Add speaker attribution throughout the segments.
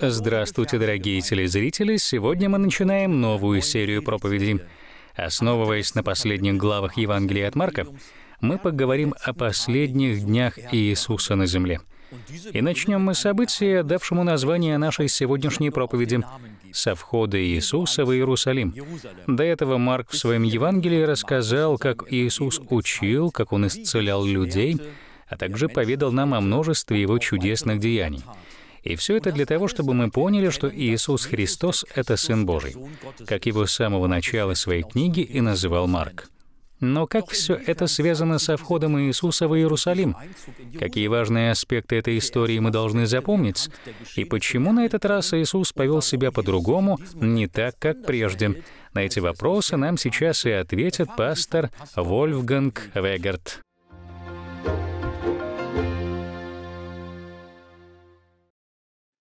Speaker 1: Здравствуйте, дорогие телезрители! Сегодня мы начинаем новую серию проповедей. Основываясь на последних главах Евангелия от Марка, мы поговорим о последних днях Иисуса на земле. И начнем мы с события, давшему название нашей сегодняшней проповеди со входа Иисуса в Иерусалим. До этого Марк в своем Евангелии рассказал, как Иисус учил, как Он исцелял людей, а также поведал нам о множестве Его чудесных деяний. И все это для того, чтобы мы поняли, что Иисус Христос — это Сын Божий, как его с самого начала своей книги и называл Марк. Но как все это связано со входом Иисуса в Иерусалим? Какие важные аспекты этой истории мы должны запомнить? И почему на этот раз Иисус повел себя по-другому, не так, как прежде? На эти вопросы нам сейчас и ответит пастор Вольфганг Вегарт.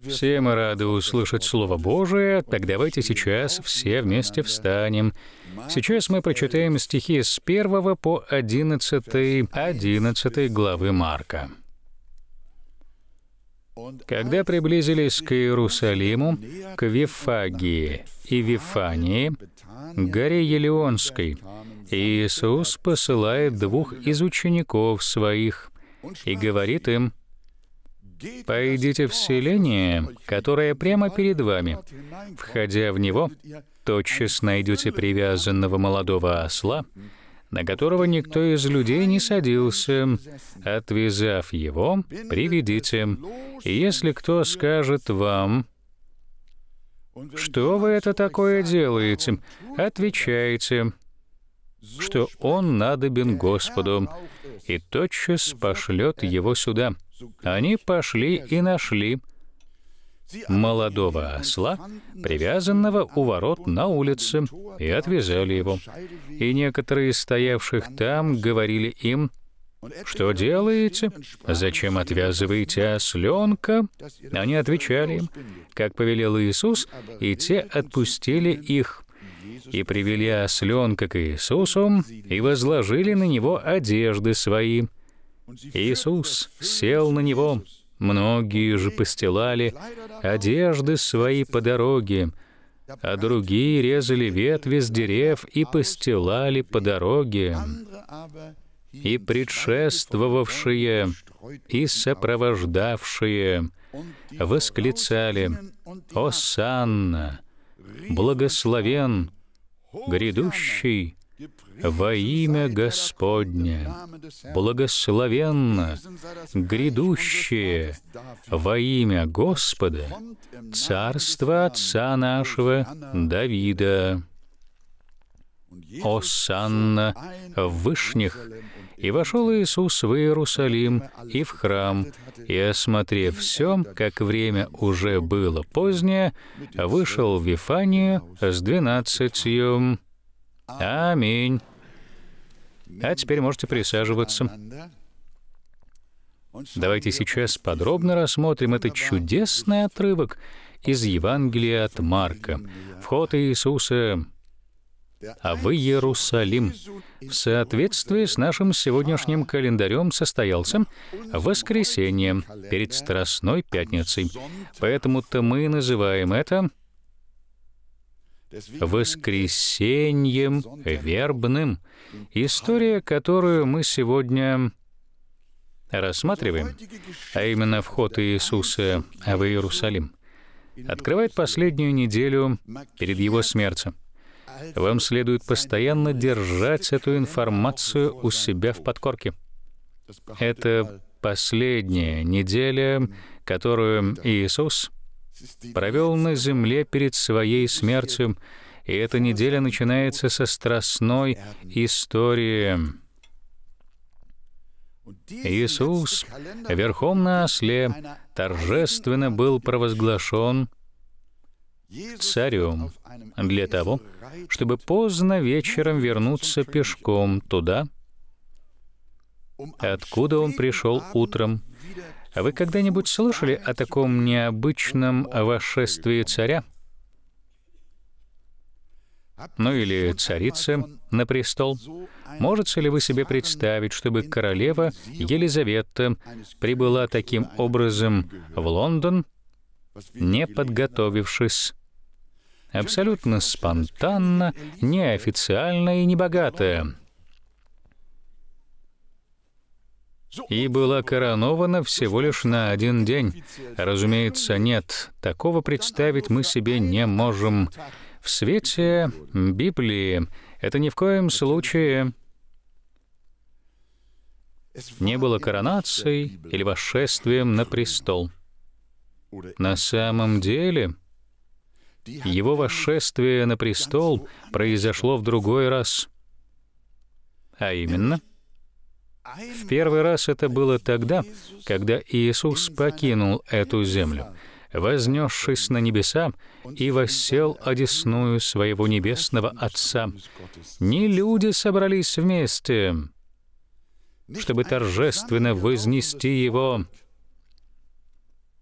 Speaker 1: Все мы рады услышать Слово Божие, так давайте сейчас все вместе встанем. Сейчас мы прочитаем стихи с 1 по 11, 11 главы Марка. Когда приблизились к Иерусалиму, к Вифагии и Вифании, горе Елеонской, Иисус посылает двух из учеников своих и говорит им, Пойдите в селение, которое прямо перед вами. Входя в него, тотчас найдете привязанного молодого осла, на которого никто из людей не садился. Отвязав его, приведите. И если кто скажет вам, что вы это такое делаете, отвечайте, что он надобен Господу, и тотчас пошлет его сюда. Они пошли и нашли молодого осла, привязанного у ворот на улице, и отвязали его. И некоторые из стоявших там говорили им, «Что делаете? Зачем отвязываете осленка?» Они отвечали им, как повелел Иисус, и те отпустили их. И привели осленка к Иисусу, и возложили на него одежды свои — Иисус сел на него. Многие же постилали одежды свои по дороге, а другие резали ветви с дерев и постилали по дороге. И предшествовавшие, и сопровождавшие восклицали «О «Осанна! Благословен! Грядущий!» во имя Господне, благословенно грядущее во имя Господа царство отца нашего Давида. О Санна в вышних! И вошел Иисус в Иерусалим и в храм, и, осмотрев все, как время уже было позднее, вышел в Вифанию с двенадцатью. Аминь. А теперь можете присаживаться. Давайте сейчас подробно рассмотрим этот чудесный отрывок из Евангелия от Марка. Вход Иисуса а в Иерусалим. В соответствии с нашим сегодняшним календарем состоялся воскресенье перед Страстной Пятницей. Поэтому-то мы называем это воскресеньем вербным, история, которую мы сегодня рассматриваем, а именно вход Иисуса в Иерусалим, открывает последнюю неделю перед Его смертью. Вам следует постоянно держать эту информацию у себя в подкорке. Это последняя неделя, которую Иисус — провел на земле перед своей смертью, и эта неделя начинается со страстной истории. Иисус верхом на осле торжественно был провозглашен царем для того, чтобы поздно вечером вернуться пешком туда, um откуда он пришел утром, а вы когда-нибудь слышали о таком необычном восшествии царя? Ну или царицы на престол? Можете ли вы себе представить, чтобы королева Елизавета прибыла таким образом в Лондон, не подготовившись? Абсолютно спонтанно, неофициально и небогато. и была коронована всего лишь на один день. Разумеется, нет, такого представить мы себе не можем. В свете Библии это ни в коем случае не было коронацией или восшествием на престол. На самом деле, его восшествие на престол произошло в другой раз, а именно — в первый раз это было тогда, когда Иисус покинул эту землю, вознесшись на небеса и воссел одесную своего небесного Отца. Не люди собрались вместе, чтобы торжественно вознести Его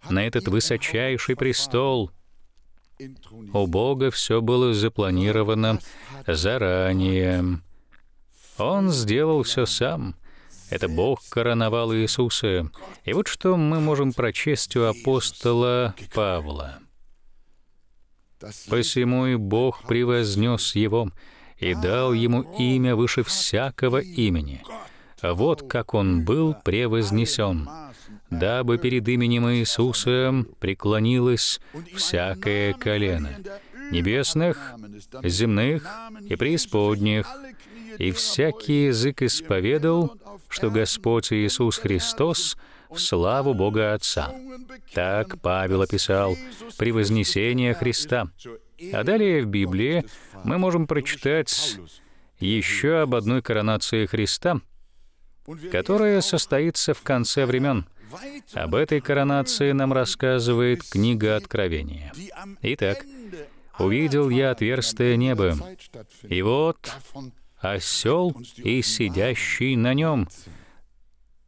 Speaker 1: на этот высочайший престол. У Бога все было запланировано заранее. Он сделал все сам — это Бог короновал Иисуса. И вот что мы можем прочесть у апостола Павла. «Посему и Бог превознес его и дал ему имя выше всякого имени. Вот как он был превознесен, дабы перед именем Иисуса преклонилось всякое колено, небесных, земных и преисподних, и всякий язык исповедал, что Господь Иисус Христос в славу Бога Отца. Так Павел описал вознесении Христа. А далее в Библии мы можем прочитать еще об одной коронации Христа, которая состоится в конце времен. Об этой коронации нам рассказывает книга Откровения. Итак, «Увидел я отверстие неба, и вот осел и сидящий на нем.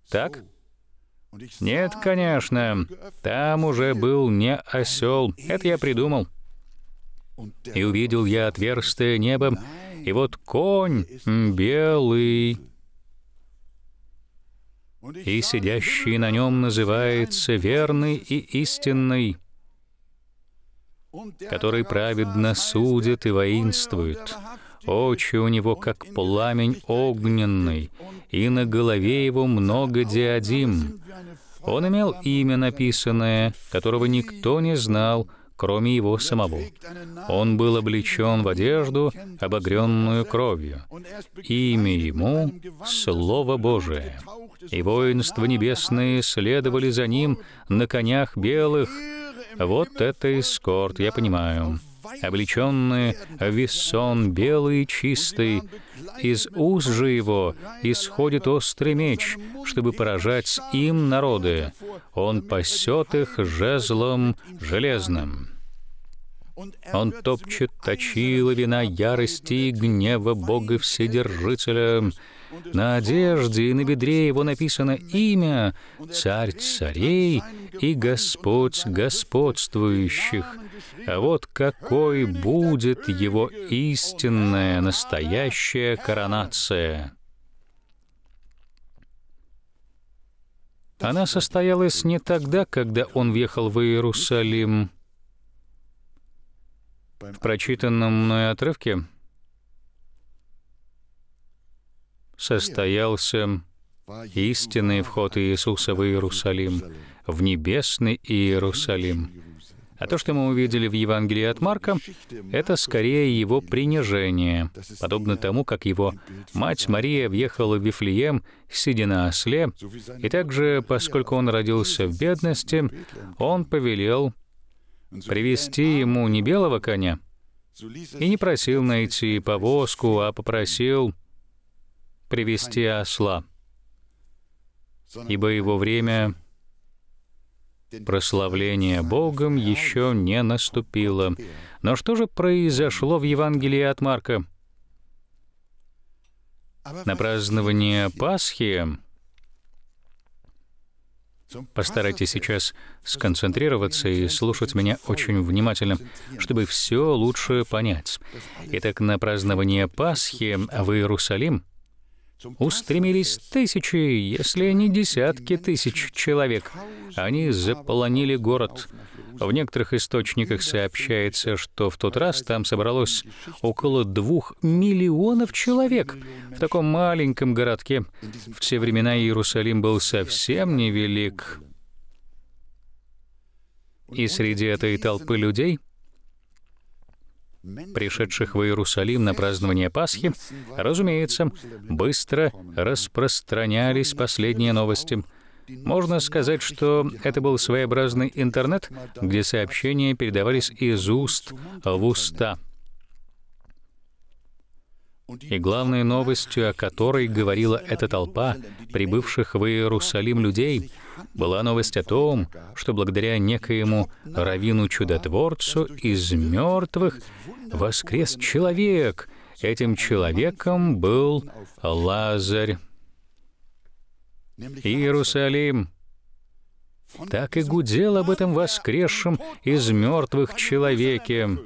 Speaker 1: Так? Нет, конечно, там уже был не осел. Это я придумал. И увидел я отверстие небом, и вот конь белый. И сидящий на нем называется верный и истинный, который праведно судит и воинствует очи у него, как пламень огненный, и на голове его много диадим. Он имел имя написанное, которого никто не знал, кроме его самого. Он был облечен в одежду, обогренную кровью. Имя ему — Слово Божие. И воинства небесные следовали за ним на конях белых. Вот это эскорт, я понимаю облеченные в весон белый и чистый. Из уз же его исходит острый меч, чтобы поражать им народы. Он пасет их жезлом железным». Он топчет точила вина ярости и гнева Бога Вседержителя. На одежде и на бедре его написано имя «Царь царей» и «Господь господствующих». Вот какой будет его истинная, настоящая коронация. Она состоялась не тогда, когда он въехал в Иерусалим. В прочитанном мной отрывке состоялся истинный вход Иисуса в Иерусалим, в небесный Иерусалим. А то, что мы увидели в Евангелии от Марка, это скорее его принижение, подобно тому, как его мать Мария въехала в Вифлеем, сидя на осле, и также, поскольку он родился в бедности, он повелел привести ему не белого коня, и не просил найти повозку, а попросил привести осла, ибо его время Прославление Богом еще не наступило. Но что же произошло в Евангелии от Марка? На празднование Пасхи Постарайтесь сейчас сконцентрироваться и слушать меня очень внимательно, чтобы все лучше понять. Итак, на празднование Пасхи в Иерусалим устремились тысячи, если не десятки тысяч человек. Они заполонили город. В некоторых источниках сообщается, что в тот раз там собралось около двух миллионов человек в таком маленьком городке. В те времена Иерусалим был совсем невелик. И среди этой толпы людей — пришедших в Иерусалим на празднование Пасхи, разумеется, быстро распространялись последние новости. Можно сказать, что это был своеобразный интернет, где сообщения передавались из уст в уста. И главной новостью, о которой говорила эта толпа прибывших в Иерусалим людей, была новость о том, что благодаря некоему раввину-чудотворцу из мертвых воскрес человек. Этим человеком был Лазарь. Иерусалим так и гудел об этом воскресшем из мертвых человеке.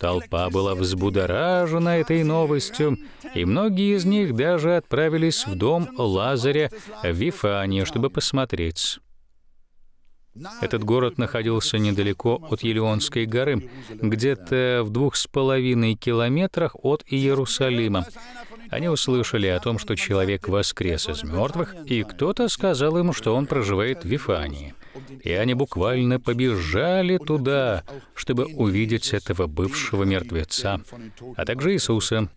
Speaker 1: Толпа была взбудоражена этой новостью, и многие из них даже отправились в дом Лазаря в Вифании, чтобы посмотреть. Этот город находился недалеко от Елеонской горы, где-то в двух с половиной километрах от Иерусалима. Они услышали о том, что человек воскрес из мертвых, и кто-то сказал им, что он проживает в Вифании — и они буквально побежали туда, чтобы увидеть этого бывшего мертвеца, а также Иисуса,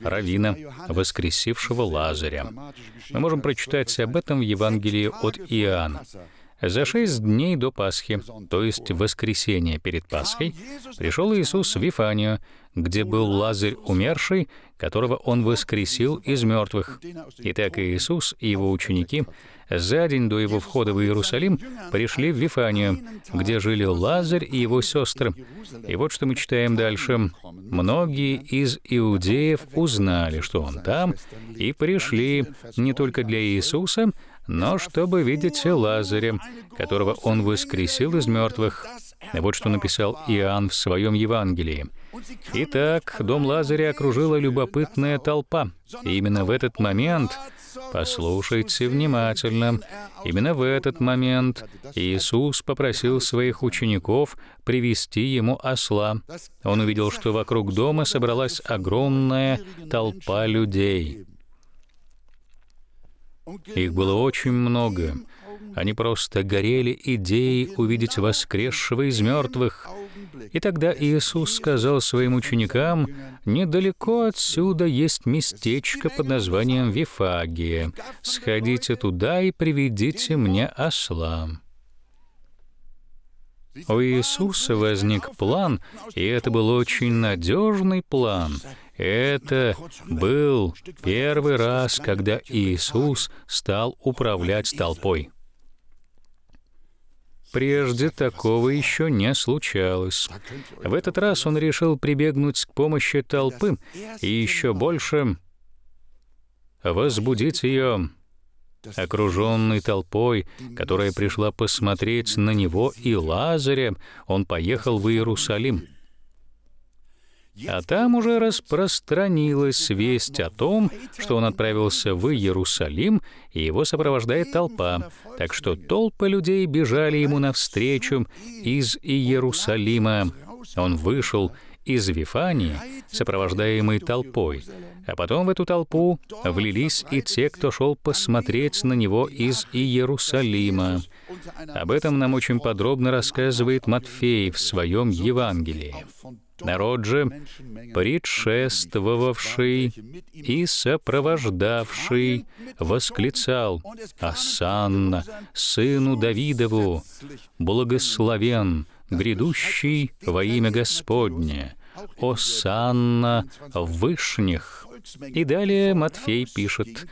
Speaker 1: Равина, воскресившего Лазаря. Мы можем прочитать об этом в Евангелии от Иоанна. За шесть дней до Пасхи, то есть воскресенье перед Пасхой, пришел Иисус в Вифанию, где был Лазарь умерший, которого Он воскресил из мертвых. Итак, Иисус и Его ученики за день до Его входа в Иерусалим пришли в Вифанию, где жили Лазарь и его сестры. И вот что мы читаем дальше. «Многие из иудеев узнали, что Он там, и пришли не только для Иисуса, но чтобы видеть Лазаря, которого он воскресил из мертвых. Вот что написал Иоанн в своем Евангелии. Итак, дом Лазаря окружила любопытная толпа. И именно в этот момент, послушайте внимательно, именно в этот момент Иисус попросил своих учеников привести ему осла. Он увидел, что вокруг дома собралась огромная толпа людей. Их было очень много. Они просто горели идеей увидеть воскресшего из мертвых. И тогда Иисус сказал своим ученикам, «Недалеко отсюда есть местечко под названием Вифагия. Сходите туда и приведите мне осла». У Иисуса возник план, и это был очень надежный план — это был первый раз, когда Иисус стал управлять толпой. Прежде такого еще не случалось. В этот раз он решил прибегнуть к помощи толпы и еще больше возбудить ее, окруженный толпой, которая пришла посмотреть на него и Лазаря, он поехал в Иерусалим. А там уже распространилась весть о том, что он отправился в Иерусалим, и его сопровождает толпа. Так что толпы людей бежали ему навстречу из Иерусалима. Он вышел из Вифании, сопровождаемый толпой, а потом в эту толпу влились и те, кто шел посмотреть на него из Иерусалима. Об этом нам очень подробно рассказывает Матфей в своем Евангелии. Народ же, предшествовавший и сопровождавший, восклицал «Асанна, сыну Давидову, благословен, грядущий во имя Господне, Осанна Вышних». И далее Матфей пишет,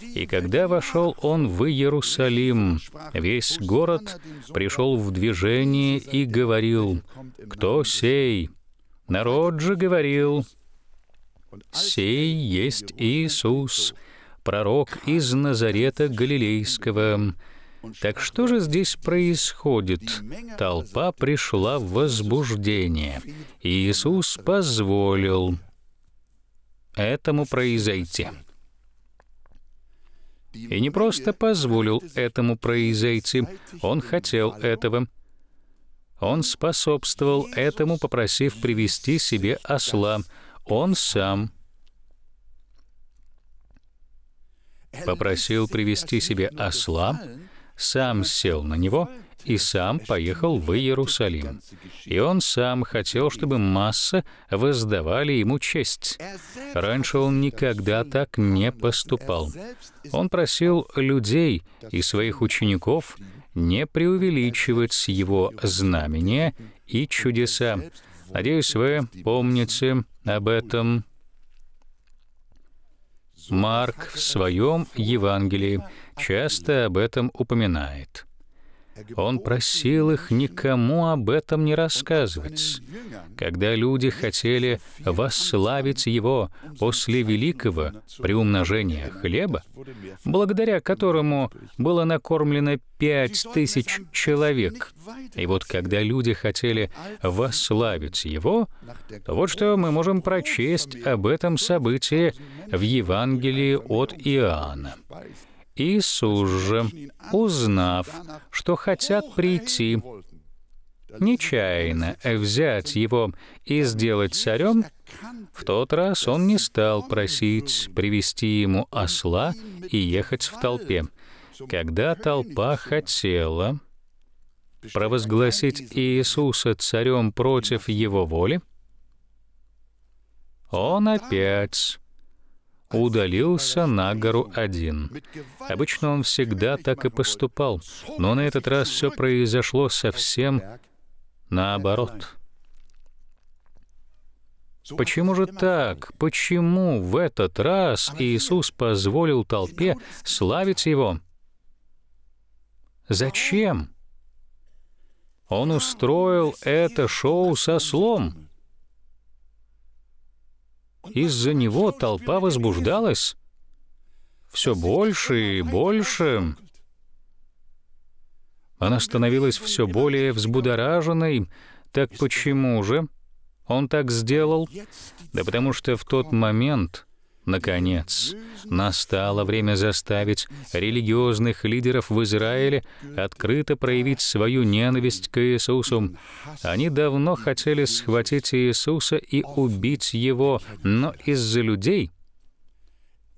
Speaker 1: «И когда вошел он в Иерусалим, весь город пришел в движение и говорил, «Кто сей?» Народ же говорил, «Сей есть Иисус, пророк из Назарета Галилейского». Так что же здесь происходит? Толпа пришла в возбуждение. и Иисус позволил этому произойти. И не просто позволил этому произойти, Он хотел этого — он способствовал этому, попросив привести себе осла. Он сам попросил привести себе осла, сам сел на него и сам поехал в Иерусалим. И он сам хотел, чтобы масса воздавали ему честь. Раньше он никогда так не поступал. Он просил людей и своих учеников не преувеличивать его знамения и чудеса. Надеюсь, вы помните об этом. Марк в своем Евангелии часто об этом упоминает. Он просил их никому об этом не рассказывать. Когда люди хотели восславить его после великого приумножения хлеба, благодаря которому было накормлено пять тысяч человек, и вот когда люди хотели восславить его, то вот что мы можем прочесть об этом событии в Евангелии от Иоанна. Иисус же, узнав, что хотят прийти, нечаянно взять его и сделать царем, в тот раз он не стал просить привести ему осла и ехать в толпе. Когда толпа хотела провозгласить Иисуса царем против его воли, он опять удалился на гору один. Обычно он всегда так и поступал, но на этот раз все произошло совсем наоборот. Почему же так? Почему в этот раз Иисус позволил толпе славить Его? Зачем? Он устроил это шоу со слом. Из-за него толпа возбуждалась все больше и больше. Она становилась все более взбудораженной. Так почему же он так сделал? Да потому что в тот момент Наконец, настало время заставить религиозных лидеров в Израиле открыто проявить свою ненависть к Иисусу. Они давно хотели схватить Иисуса и убить Его, но из-за людей,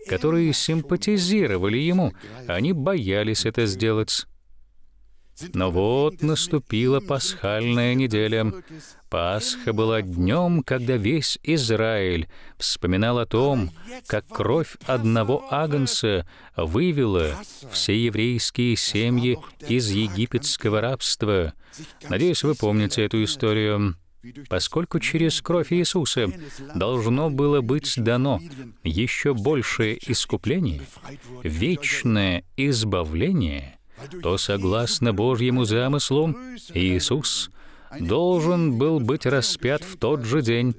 Speaker 1: которые симпатизировали Ему, они боялись это сделать. Но вот наступила пасхальная неделя. Пасха была днем, когда весь Израиль вспоминал о том, как кровь одного агнца вывела все еврейские семьи из египетского рабства. Надеюсь, вы помните эту историю поскольку через кровь Иисуса должно было быть дано еще большее искупление, вечное избавление, то согласно Божьему замыслу Иисус должен был быть распят в тот же день,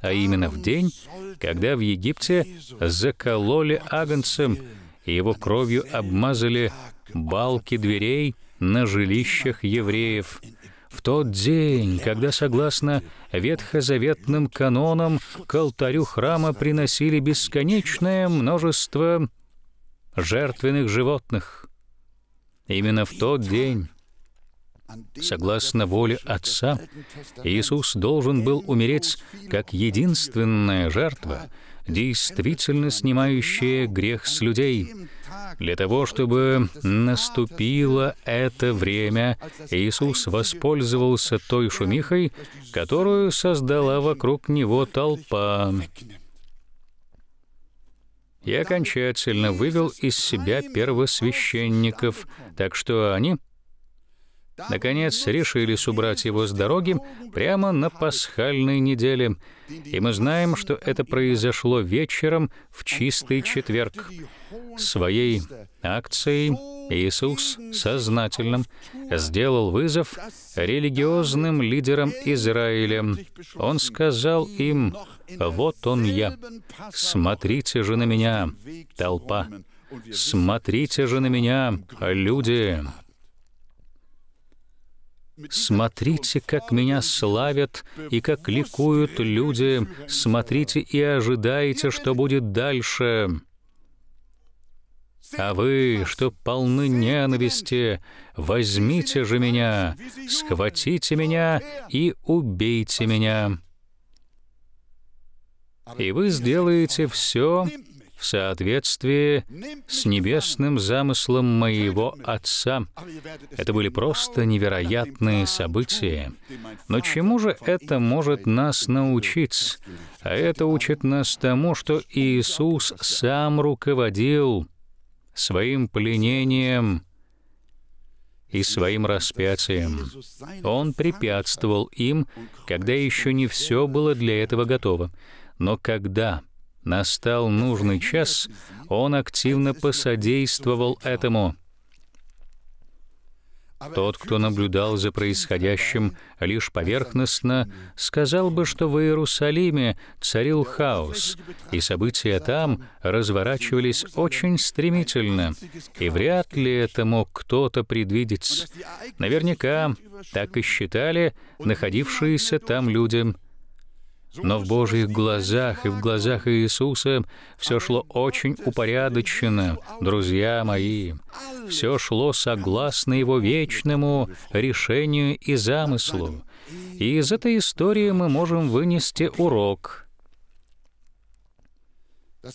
Speaker 1: а именно в день, когда в Египте закололи агнцем и его кровью обмазали балки дверей на жилищах евреев. В тот день, когда, согласно ветхозаветным канонам, к алтарю храма приносили бесконечное множество жертвенных животных — Именно в тот день, согласно воле Отца, Иисус должен был умереть как единственная жертва, действительно снимающая грех с людей, для того, чтобы наступило это время, Иисус воспользовался той шумихой, которую создала вокруг него толпа и окончательно вывел из себя первосвященников, так что они, наконец, решились убрать его с дороги прямо на пасхальной неделе. И мы знаем, что это произошло вечером в чистый четверг. Своей акцией Иисус сознательно сделал вызов религиозным лидерам Израиля. Он сказал им, «Вот он я, смотрите же на меня, толпа, смотрите же на меня, люди». Смотрите, как меня славят и как ликуют люди, смотрите и ожидайте, что будет дальше. А вы, что полны ненависти, возьмите же меня, схватите меня и убейте меня. И вы сделаете все в соответствии с небесным замыслом моего Отца. Это были просто невероятные события. Но чему же это может нас научить? А это учит нас тому, что Иисус сам руководил своим пленением и своим распятием. Он препятствовал им, когда еще не все было для этого готово. Но когда настал нужный час, он активно посодействовал этому — тот, кто наблюдал за происходящим лишь поверхностно, сказал бы, что в Иерусалиме царил хаос, и события там разворачивались очень стремительно, и вряд ли это мог кто-то предвидеть. Наверняка так и считали находившиеся там люди. Но в Божьих глазах и в глазах Иисуса все шло очень упорядоченно, друзья мои все шло согласно его вечному решению и замыслу. И из этой истории мы можем вынести урок,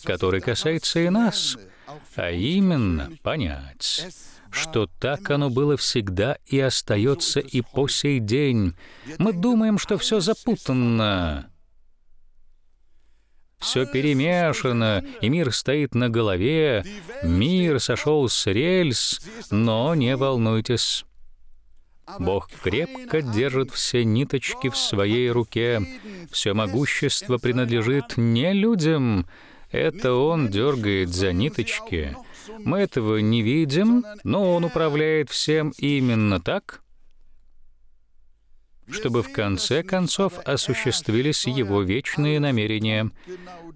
Speaker 1: который касается и нас, а именно понять, что так оно было всегда и остается и по сей день. Мы думаем, что все запутанно, все перемешано, и мир стоит на голове, мир сошел с рельс, но не волнуйтесь. Бог крепко держит все ниточки в своей руке. Все могущество принадлежит не людям. Это Он дергает за ниточки. Мы этого не видим, но Он управляет всем именно так, чтобы в конце концов осуществились его вечные намерения.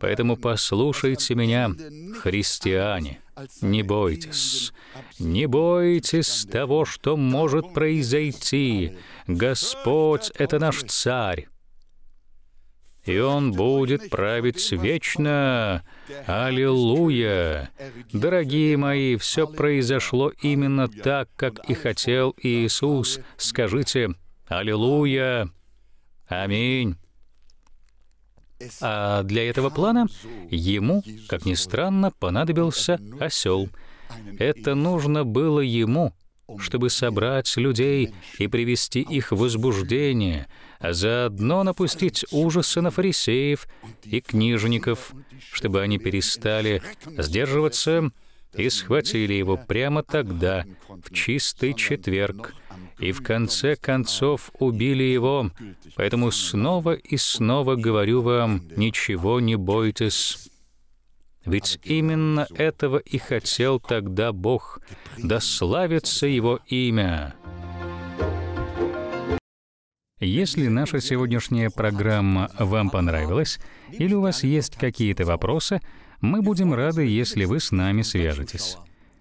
Speaker 1: Поэтому послушайте меня, христиане. Не бойтесь. Не бойтесь того, что может произойти. Господь — это наш царь. И он будет править вечно. Аллилуйя! Дорогие мои, все произошло именно так, как и хотел Иисус. Скажите, Аллилуйя! Аминь! А для этого плана ему, как ни странно, понадобился осел. Это нужно было ему, чтобы собрать людей и привести их в возбуждение, а заодно напустить ужасы на фарисеев и книжников, чтобы они перестали сдерживаться и схватили его прямо тогда, в чистый четверг, и в конце концов убили его. Поэтому снова и снова говорю вам, ничего не бойтесь». Ведь именно этого и хотел тогда Бог, да славится Его имя. Если наша сегодняшняя программа вам понравилась или у вас есть какие-то вопросы, мы будем рады, если вы с нами свяжетесь.